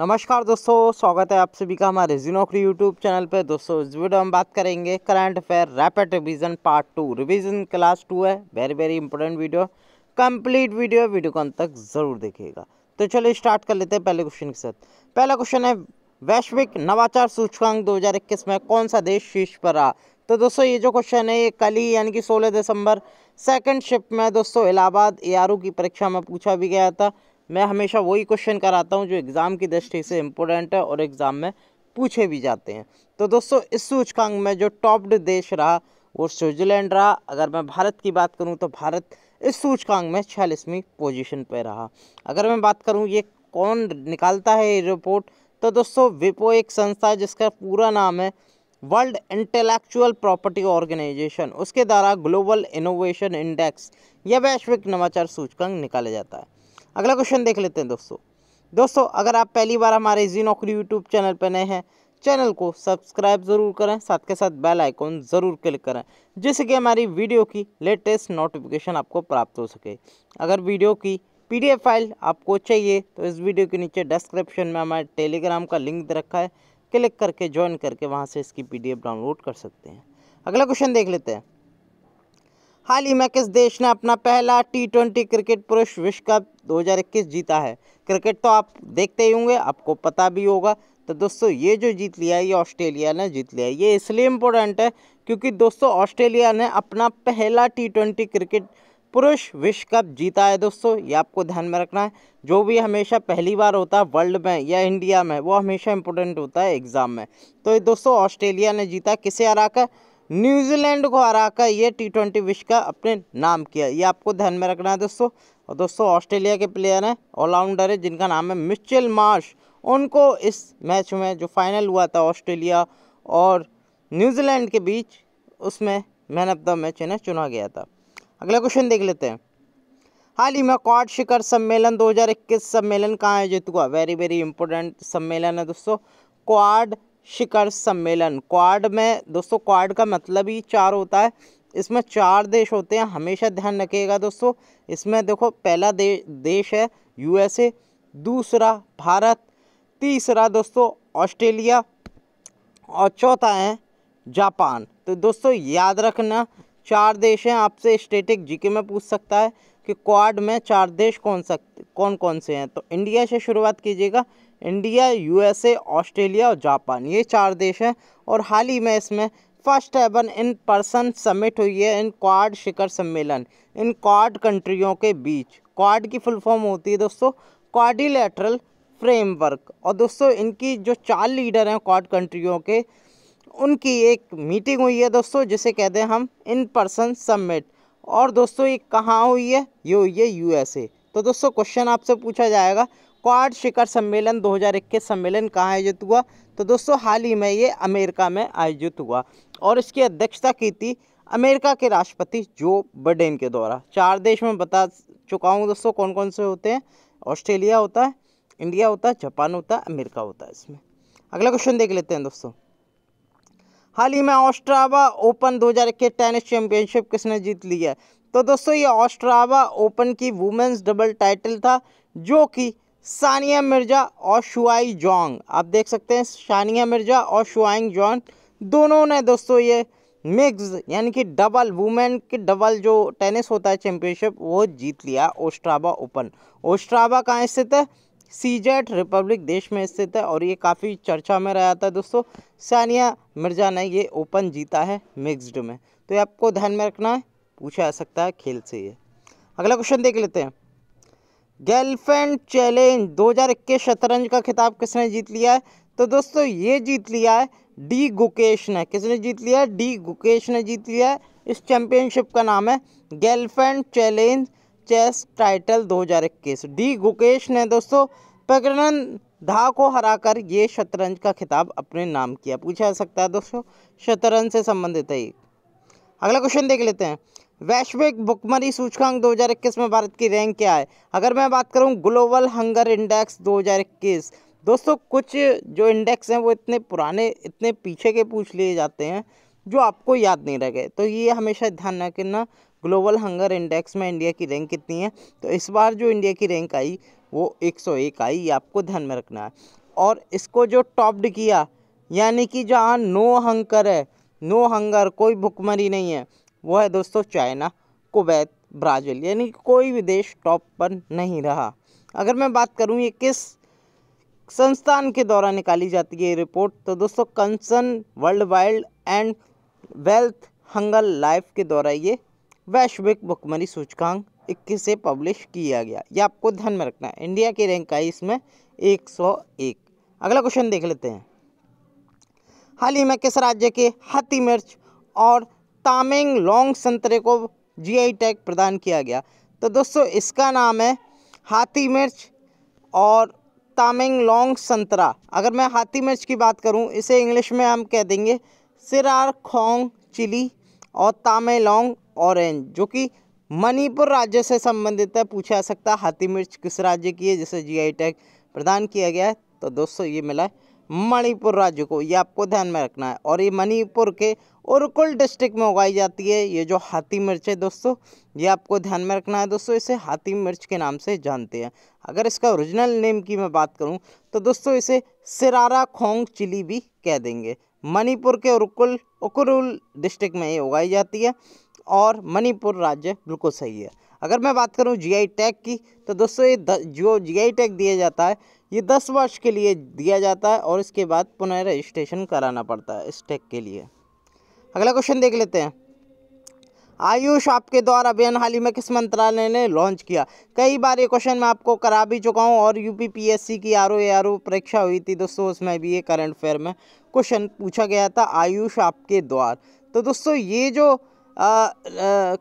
नमस्कार दोस्तों स्वागत है आप सभी का हमारे जी नौकरी यूट्यूब चैनल पर दोस्तों इस वीडियो हम बात करेंगे current affair rapid revision part two revision class two है very very important video complete video video को अंत तक ज़रूर देखिएगा तो चलो स्टार्ट कर लेते हैं पहले क्वेश्चन के साथ पहला क्वेश्चन है वैश्विक नवाचार सूचकांक दो में कौन सा देश शीर्ष पर रहा तो दोस्तों ये जो क्वेश्चन है ये कल ही यानी कि सोलह दिसंबर सेकेंड शिफ्ट में दोस्तों इलाहाबाद ए की परीक्षा में पूछा भी गया था मैं हमेशा वही क्वेश्चन कराता हूँ जो एग्ज़ाम की दृष्टि से इम्पोर्टेंट है और एग्ज़ाम में पूछे भी जाते हैं तो दोस्तों इस सूचकांक में जो टॉप्ड देश रहा वो स्विट्ज़रलैंड रहा अगर मैं भारत की बात करूँ तो भारत इस सूचकांक में छियालीसवीं पोजिशन पर रहा अगर मैं बात करूँ ये कौन निकालता है ये रिपोर्ट तो दोस्तों विपो एक संस्था जिसका पूरा नाम है वर्ल्ड इंटेलेक्चुअल प्रॉपर्टी ऑर्गेनाइजेशन उसके द्वारा ग्लोबल इनोवेशन इंडेक्स या वैश्विक नवाचार सूचकांक निकाला जाता है अगला क्वेश्चन देख लेते हैं दोस्तों दोस्तों अगर आप पहली बार हमारे जी नौकरी यूट्यूब चैनल पर नए हैं चैनल को सब्सक्राइब ज़रूर करें साथ के साथ बेल आइकॉन ज़रूर क्लिक करें जिससे कि हमारी वीडियो की लेटेस्ट नोटिफिकेशन आपको प्राप्त हो सके अगर वीडियो की पीडीएफ फाइल आपको चाहिए तो इस वीडियो के नीचे डिस्क्रिप्शन में हमारे टेलीग्राम का लिंक दे रखा है क्लिक करके ज्वाइन करके वहाँ से इसकी पी डाउनलोड कर सकते हैं अगला क्वेश्चन देख लेते हैं हाल ही में किस देश ने अपना पहला टी ट्वेंटी क्रिकेट पुरुष विश्व कप 2021 जीता है क्रिकेट तो आप देखते ही होंगे आपको पता भी होगा तो दोस्तों ये जो जीत लिया है ये ऑस्ट्रेलिया ने जीत लिया है ये इसलिए इम्पोर्टेंट है क्योंकि दोस्तों ऑस्ट्रेलिया ने अपना पहला टी ट्वेंटी क्रिकेट पुरुष विश्व कप जीता है दोस्तों ये आपको ध्यान में रखना है जो भी हमेशा पहली बार होता है वर्ल्ड में या इंडिया में वो हमेशा इंपॉर्टेंट होता है एग्ज़ाम में तो ये दोस्तों ऑस्ट्रेलिया ने जीता किसे कर न्यूजीलैंड को हरा कर ये टी ट्वेंटी विश्व का अपने नाम किया ये आपको ध्यान में रखना है दोस्तों और दोस्तों ऑस्ट्रेलिया के प्लेयर हैं ऑलराउंडर है जिनका नाम है मिचेल मार्श उनको इस मैच में जो फाइनल हुआ था ऑस्ट्रेलिया और न्यूजीलैंड के बीच उसमें मैन ऑफ द मैच इन्हें चुना गया था अगला क्वेश्चन देख लेते हैं हाल ही में क्वाड शिखर सम्मेलन 2021 सम्मेलन कहाँ आयोजित हुआ वेरी वेरी इंपॉर्टेंट सम्मेलन है दोस्तों क्वाड शिखर सम्मेलन क्वाड में दोस्तों क्वाड का मतलब ही चार होता है इसमें चार देश होते हैं हमेशा ध्यान रखिएगा दोस्तों इसमें देखो पहला दे, देश है यूएसए दूसरा भारत तीसरा दोस्तों ऑस्ट्रेलिया और चौथा है जापान तो दोस्तों याद रखना चार देश हैं आपसे स्टेटिक जीके में पूछ सकता है कि क्वाड में चार देश कौन सकते कौन कौन से हैं तो इंडिया से शुरुआत कीजिएगा इंडिया यूएसए ऑस्ट्रेलिया और जापान ये चार देश हैं और हाल ही में इसमें first ever in person summit हुई है इन क्वाड शिखर सम्मेलन इन क्वाड कंट्रियों के बीच क्वाड की फुल फॉर्म होती है दोस्तों क्वाडिलेटरल फ्रेमवर्क और दोस्तों इनकी जो चार लीडर हैं क्वाड कंट्रियों के उनकी एक मीटिंग हुई है दोस्तों जिसे कहते हैं हम इन पर्सन समिट और दोस्तों ये कहाँ हुई है ये हुई है यू तो दोस्तों क्वेश्चन आपसे पूछा जाएगा क्वाड शिखर सम्मेलन 2021 सम्मेलन कहाँ आयोजित हुआ तो दोस्तों हाल ही में ये अमेरिका में आयोजित हुआ और इसकी अध्यक्षता की थी अमेरिका के राष्ट्रपति जो बडेन के द्वारा चार देश में बता चुका हूँ दोस्तों कौन कौन से होते हैं ऑस्ट्रेलिया होता है इंडिया होता है जापान होता है अमेरिका होता है इसमें अगला क्वेश्चन देख लेते हैं दोस्तों हाल ही में ऑस्ट्रावा ओपन 2021 टेनिस चैंपियनशिप किसने जीत ली है तो दोस्तों ये ऑस्ट्रावा ओपन की वुमेंस डबल टाइटल था जो कि सानिया मिर्ज़ा और शुआई जोंग आप देख सकते हैं सानिया मिर्ज़ा और शुआइंग जोंग दोनों ने दोस्तों ये मिक्स यानी कि डबल वुमेन के डबल जो टेनिस होता है चैंपियनशिप वो जीत लिया ओस्ट्राबा ओपन ओस्ट्राबा कहाँ स्थित है सीजेट रिपब्लिक देश में स्थित है और ये काफ़ी चर्चा में रहा था दोस्तों सानिया मिर्ज़ा ने ये ओपन जीता है मिक्सड में तो ये आपको ध्यान में रखना है पूछा जा सकता है खेल से ये अगला क्वेश्चन देख लेते हैं गर्लफ्रेंड चैलेंज 2021 शतरंज का खिताब किसने जीत लिया है तो दोस्तों ये जीत लिया है डी गुकेश ने किसने जीत लिया है डी गुकेश ने जीत लिया है इस चैम्पियनशिप का नाम है girlfriend challenge chess title 2021 D Gukesh ने दोस्तों प्रकरण धा को हराकर ये शतरंज का खिताब अपने नाम किया पूछा जा सकता है दोस्तों शतरंज से संबंधित है अगला क्वेश्चन देख लेते हैं वैश्विक भुखमरी सूचकांक 2021 में भारत की रैंक क्या है अगर मैं बात करूं ग्लोबल हंगर इंडेक्स 2021 दोस्तों कुछ जो इंडेक्स हैं वो इतने पुराने इतने पीछे के पूछ लिए जाते हैं जो आपको याद नहीं रह गए तो ये हमेशा ध्यान रखना ग्लोबल हंगर इंडेक्स में इंडिया की रैंक कितनी है तो इस बार जो इंडिया की रैंक आई वो एक आई ये आपको ध्यान में रखना है और इसको जो टॉप्ड किया यानी कि जहाँ नो हंकर है नो हंगर कोई भुखमरी नहीं है वो है दोस्तों चाइना कुवैत ब्राज़ील यानी कोई भी देश टॉप पर नहीं रहा अगर मैं बात करूँ ये किस संस्थान के द्वारा निकाली जाती है ये रिपोर्ट तो दोस्तों concern worldwide and Welthungerhilfe के द्वारा ये वैश्विक भुखमरी सूचकांक इक्कीस से पब्लिश किया गया ये आपको ध्यान में रखना है इंडिया की रैंक आई इसमें एक सौ एक अगला क्वेश्चन देख लेते हैं हाल ही में किस राज्य के हाथी मिर्च और तामेंग लॉन्ग संतरे को जीआई टैग प्रदान किया गया तो दोस्तों इसका नाम है हाथी मिर्च और तामेंग लॉन्ग संतरा अगर मैं हाथी मिर्च की बात करूं इसे इंग्लिश में हम कह देंगे सिरार खोंग चिली और लॉन्ग ऑरेंज जो कि मणिपुर राज्य से संबंधित है पूछा जा सकता है हाथी मिर्च किस राज्य की है जिसे जीआई टैग प्रदान किया गया है तो दोस्तों ये मिला है मणिपुर राज्य को ये आपको ध्यान में रखना है और ये मणिपुर के उरकुल डिस्ट्रिक्ट में उगाई जाती है ये जो हाथी मिर्च है दोस्तों ये आपको ध्यान में रखना है दोस्तों इसे हाथी मिर्च के नाम से जानते हैं अगर इसका ओरिजिनल नेम की मैं बात करूं तो दोस्तों इसे सिरारा खोंग चिली भी कह देंगे मणिपुर के उरकुल उकरुल डिस्ट्रिक्ट में ये उगाई जाती है और मणिपुर राज्य बिल्कुल सही है अगर मैं बात करूं जीआई टैग की तो दोस्तों ये जो जीआई टैग दिया जाता है ये दस वर्ष के लिए दिया जाता है और इसके बाद पुनः रजिस्ट्रेशन कराना पड़ता है इस टेक के लिए अगला क्वेश्चन देख लेते हैं आयुष आपके द्वारा अभियान हाल ही में किस मंत्रालय ने लॉन्च किया कई बार ये क्वेश्चन मैं आपको करा भी चुका हूँ और यूपीपीएससी की आर ओ परीक्षा हुई थी दोस्तों उसमें भी ये करंट अफेयर में क्वेश्चन पूछा गया था आयुष आपके द्वार तो दोस्तों ये जो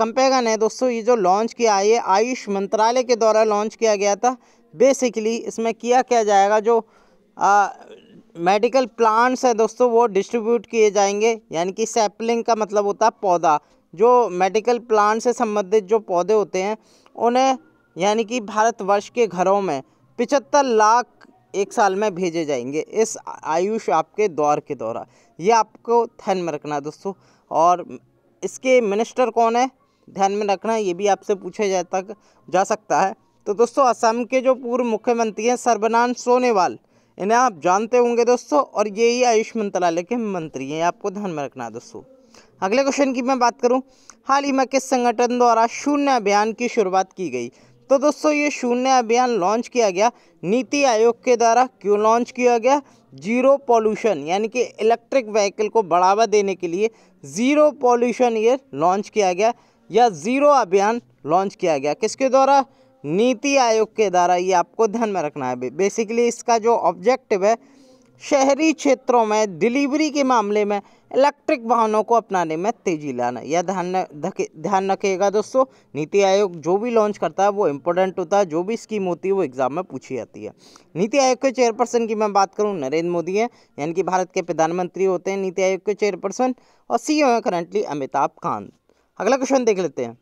कंपेगन है दोस्तों ये जो लॉन्च किया है आयुष मंत्रालय के द्वारा लॉन्च किया गया था बेसिकली इसमें किया क्या जाएगा जो आ, मेडिकल प्लांट्स हैं दोस्तों वो डिस्ट्रीब्यूट किए जाएंगे यानी कि सैपलिंग का मतलब होता है पौधा जो मेडिकल प्लांट से संबंधित जो पौधे होते हैं उन्हें यानी कि भारतवर्ष के घरों में पिचहत्तर लाख एक साल में भेजे जाएंगे इस आयुष आपके दौर के दौरान ये आपको ध्यान में रखना दोस्तों और इसके मिनिस्टर कौन है ध्यान में रखना ये भी आपसे पूछा जा तक जा सकता है तो दोस्तों असम के जो पूर्व मुख्यमंत्री हैं सर्बनान सोनेवाल इन्हें आप जानते होंगे दोस्तों और ये ही आयुष मंत्रालय के मंत्री हैं आपको ध्यान में रखना दोस्तों अगले क्वेश्चन की मैं बात करूं हाल ही में किस संगठन द्वारा शून्य अभियान की शुरुआत की गई तो दोस्तों ये शून्य अभियान लॉन्च किया गया नीति आयोग के द्वारा क्यों लॉन्च किया गया जीरो पॉल्यूशन यानी कि इलेक्ट्रिक व्हीकल को बढ़ावा देने के लिए ज़ीरो पॉल्यूशन ये लॉन्च किया गया या ज़ीरो अभियान लॉन्च किया गया किसके द्वारा नीति आयोग के द्वारा ये आपको ध्यान में रखना है बेसिकली इसका जो ऑब्जेक्टिव है शहरी क्षेत्रों में डिलीवरी के मामले में इलेक्ट्रिक वाहनों को अपनाने में तेजी लाना यह ध्यान ध्यान रखिएगा दोस्तों नीति आयोग जो भी लॉन्च करता है वो इम्पोर्टेंट होता है जो भी स्कीम होती है वो एग्जाम में पूछी जाती है नीति आयोग के चेयरपर्सन की मैं बात करूँ नरेंद्र मोदी हैं यानी कि भारत के प्रधानमंत्री होते हैं नीति आयोग के चेयरपर्सन और सी है करंटली अमिताभ कांत अगला क्वेश्चन देख लेते हैं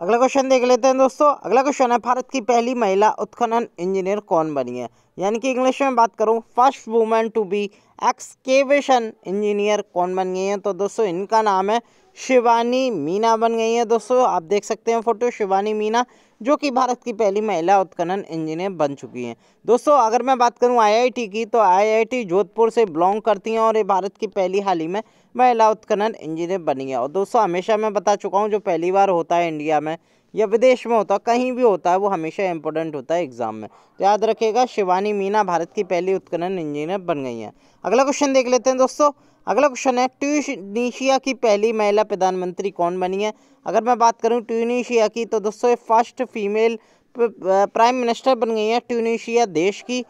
अगला क्वेश्चन देख लेते हैं दोस्तों अगला क्वेश्चन है भारत की पहली महिला उत्खनन इंजीनियर कौन बनी है यानी कि इंग्लिश में बात करूं first women to be excavation engineer कौन बन गई है तो दोस्तों इनका नाम है शिवानी मीना बन गई है दोस्तों आप देख सकते हैं फोटो शिवानी मीना जो कि भारत की पहली महिला उत्खनन इंजीनियर बन चुकी हैं दोस्तों अगर मैं बात करूं आईआईटी की तो आईआईटी जोधपुर से बिलोंग करती हैं और ये भारत की पहली हाल ही में महिला उत्खनन इंजीनियर बनी है और दोस्तों हमेशा मैं बता चुका हूँ जो पहली बार होता है इंडिया में या विदेश में होता है कहीं भी होता है वो हमेशा इंपॉर्टेंट होता है एग्जाम में तो याद रखिएगा शिवानी मीना भारत की पहली उत्खनन इंजीनियर बन गई हैं अगला क्वेश्चन देख लेते हैं दोस्तों अगला क्वेश्चन है ट्यूनिशिया की पहली महिला प्रधानमंत्री कौन बनी है अगर मैं बात करूं ट्यूनिशिया की तो दोस्तों फर्स्ट फीमेल प्राइम मिनिस्टर बन गई हैं ट्यूनिशिया देश की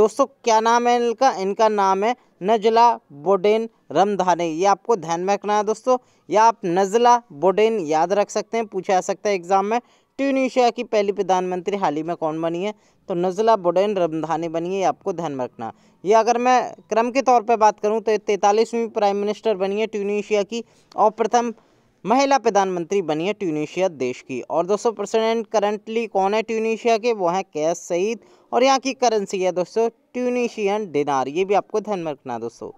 दोस्तों क्या नाम है इनका इनका नाम है नजला बोडेन रमधानी ये आपको ध्यान में रखना है दोस्तों या आप नजला बोडेन याद रख सकते हैं पूछा जा सकता है एग्ज़ाम में ट्यूनिशिया की पहली प्रधानमंत्री हाल ही में कौन बनी है तो नज़ला बुडेन रमधानी बनी है ये आपको ध्यान में रखना ये अगर मैं क्रम के तौर पर बात करूँ तो तैंतालीसवीं प्राइम मिनिस्टर बनी है ट्यूनिशिया की और प्रथम महिला प्रधानमंत्री बनी है ट्यूनिशिया देश की और दोस्तों प्रेसिडेंट करंटली कौन है ट्यूनिशिया के वो हैं कैस सईद और यहाँ की करेंसी है दोस्तों ट्यूनिशियन डिनार ये भी आपको ध्यान में रखना दोस्तों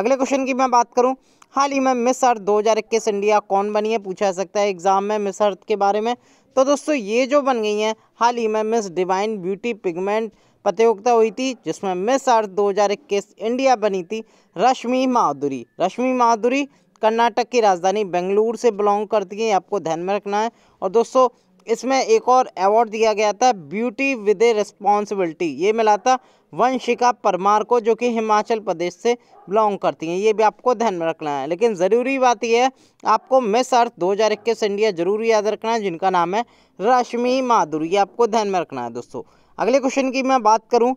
अगले क्वेश्चन की मैं बात करूँ हाल ही में मिस अर्थ दो इंडिया कौन बनी है पूछा सकता है एग्जाम में मिस अर्थ के बारे में तो दोस्तों ये जो बन गई हैं हाल ही में मिस डिवाइन ब्यूटी पिगमेंट प्रतियोगिता हुई थी जिसमें मिस अर्थ 2021 इंडिया बनी थी रश्मि माधुरी रश्मि माधुरी कर्नाटक की राजधानी बेंगलुरु से बिलोंग करती है आपको ध्यान में रखना है और दोस्तों इसमें एक और अवार्ड दिया गया था ब्यूटी विद ए रिस्पॉन्सिबिलिटी ये मिला था वंशिका परमार को जो कि हिमाचल प्रदेश से बिलोंग करती हैं ये भी आपको ध्यान में रखना है लेकिन ज़रूरी बात यह है आपको मिस अर्थ दो हज़ार इक्कीस इंडिया जरूर याद रखना है जिनका नाम है रश्मि माधुरी ये आपको ध्यान में रखना है दोस्तों अगले क्वेश्चन की मैं बात करूँ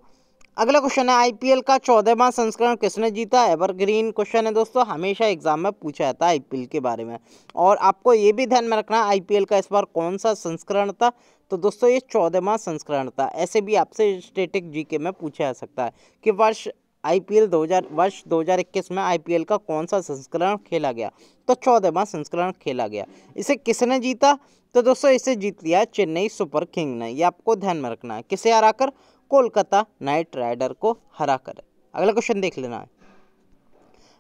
अगला क्वेश्चन है आईपीएल का चौदहवा संस्करण किसने जीता एवरग्रीन क्वेश्चन है दोस्तों हमेशा एग्जाम में पूछा जाता है आईपीएल के बारे में और आपको ये भी ध्यान में रखना है आईपीएल का इस बार कौन सा संस्करण था तो दोस्तों ये चौदहवा संस्करण था ऐसे भी आपसे स्टेटिक जीके में पूछा जा सकता है कि वर्ष आईपीएल 2000 वर्ष 2021 में आईपीएल का कौन सा संस्करण खेला गया तो चौदहवा संस्करण खेला गया इसे किसने जीता तो दोस्तों इसे जीत लिया चेन्नई सुपर किंग ने ये आपको ध्यान में रखना है किसे हराकर कोलकाता नाइट राइडर को हरा कर अगला क्वेश्चन देख लेना है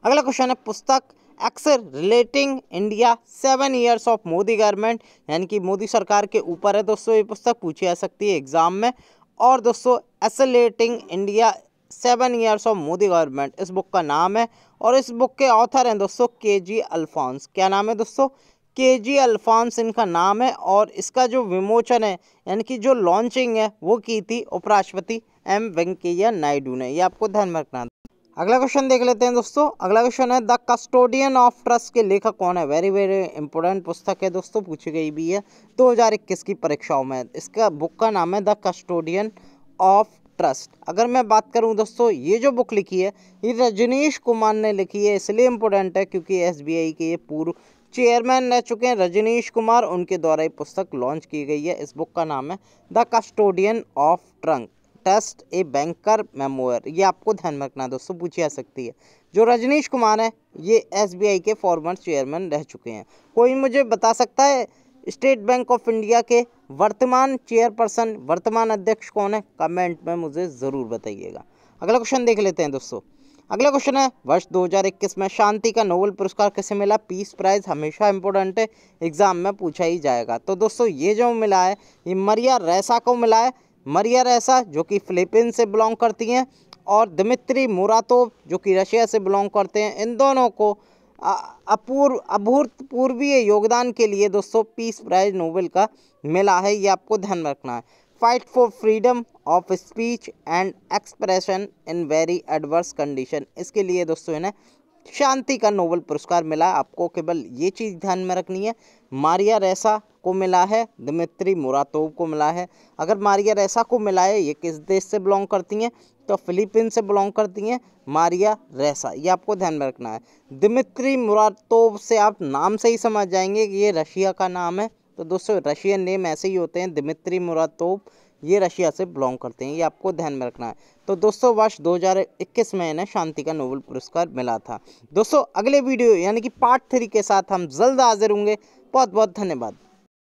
अगला क्वेश्चन है पुस्तक accelerating India seven years of Modi government यानी कि मोदी सरकार के ऊपर है दोस्तों ये पुस्तक पूछी जा सकती है एग्जाम में और दोस्तों accelerating India seven years of Modi government इस बुक का नाम है और इस बुक के ऑथर हैं दोस्तों के जी अल्फॉन्स क्या नाम है दोस्तों के जी अल्फांस इनका नाम है और इसका जो विमोचन है यानी कि जो लॉन्चिंग है वो की थी उपराष्ट्रपति एम वेंकैया नायडू ने ये आपको ध्यान में रखना अगला क्वेश्चन देख लेते हैं दोस्तों अगला क्वेश्चन है द कस्टोडियन ऑफ ट्रस्ट के लेखक कौन है वेरी वेरी इंपॉर्टेंट पुस्तक है दोस्तों पूछी गई भी है 2021 की परीक्षाओं में इसका बुक का नाम है द कस्टोडियन ऑफ ट्रस्ट अगर मैं बात करूं दोस्तों ये जो बुक लिखी है ये रजनीश कुमार ने लिखी है इसलिए इम्पोर्टेंट है क्योंकि एसबीआई के ये पूर्व चेयरमैन रह चुके हैं रजनीश कुमार उनके द्वारा ये पुस्तक लॉन्च की गई है इस बुक का नाम है the custodian of trunk trust a banker memoir ये आपको ध्यान में रखना दोस्तों पूछी जा सकती है जो रजनीश कुमार है ये एस के फॉर्मर चेयरमैन रह चुके हैं कोई मुझे बता सकता है स्टेट बैंक ऑफ इंडिया के वर्तमान चेयरपर्सन वर्तमान अध्यक्ष कौन है कमेंट में मुझे ज़रूर बताइएगा अगला क्वेश्चन देख लेते हैं दोस्तों अगला क्वेश्चन है वर्ष 2021 में शांति का नोबेल पुरस्कार किसे मिला पीस प्राइज हमेशा इंपॉर्टेंट है एग्जाम में पूछा ही जाएगा तो दोस्तों ये जो मिला है ये मरिया रैसा को मिला है मरिया रैसा जो कि फिलीपीन से बिलोंग करती हैं और दमित्री मुरातोव जो कि रशिया से बिलोंग करते हैं इन दोनों को अपूर्व अभूतपूर्वीय योगदान के लिए दोस्तों पीस प्राइज नोबेल का मिला है ये आपको ध्यान में रखना है fight for freedom of speech and expression in very adverse condition इसके लिए दोस्तों इन्हें शांति का नोबल पुरस्कार मिला आपको केवल ये चीज़ ध्यान में रखनी है मारिया रेसा को मिला है दमित्री मुरातोव को मिला है अगर मारिया रेसा को मिला है ये किस देश से बिलोंग करती हैं तो फिलीपीन से बिलोंग करती हैं मारिया रेसा ये आपको ध्यान में रखना है दिमित्री मुरातोव से आप नाम से ही समझ जाएंगे कि ये रशिया का नाम है तो दोस्तों रशियन नेम ऐसे ही होते हैं दिमित्री मुरातोव ये रशिया से बिलोंग करते हैं ये आपको ध्यान में रखना है तो दोस्तों वर्ष 2021 में इन्हें शांति का नोबेल पुरस्कार मिला था दोस्तों अगले वीडियो यानी कि पार्ट थ्री के साथ हम जल्द हाजिर होंगे बहुत बहुत धन्यवाद